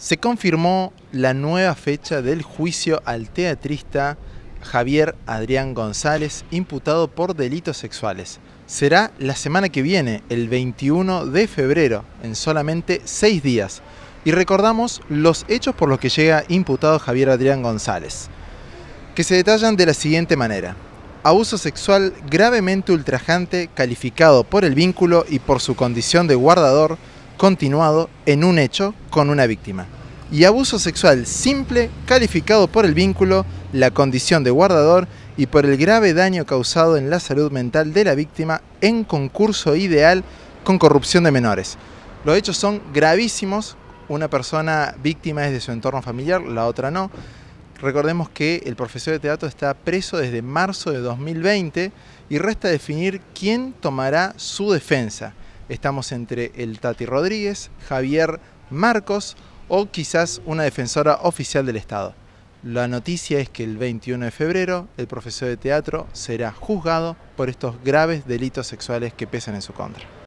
Se confirmó la nueva fecha del juicio al teatrista Javier Adrián González, imputado por delitos sexuales. Será la semana que viene, el 21 de febrero, en solamente seis días. Y recordamos los hechos por los que llega imputado Javier Adrián González, que se detallan de la siguiente manera. Abuso sexual gravemente ultrajante calificado por el vínculo y por su condición de guardador continuado en un hecho con una víctima. Y abuso sexual simple calificado por el vínculo, la condición de guardador y por el grave daño causado en la salud mental de la víctima en concurso ideal con corrupción de menores. Los hechos son gravísimos, una persona víctima es de su entorno familiar, la otra no. Recordemos que el profesor de teatro está preso desde marzo de 2020 y resta definir quién tomará su defensa. Estamos entre el Tati Rodríguez, Javier Marcos o quizás una defensora oficial del Estado. La noticia es que el 21 de febrero el profesor de teatro será juzgado por estos graves delitos sexuales que pesan en su contra.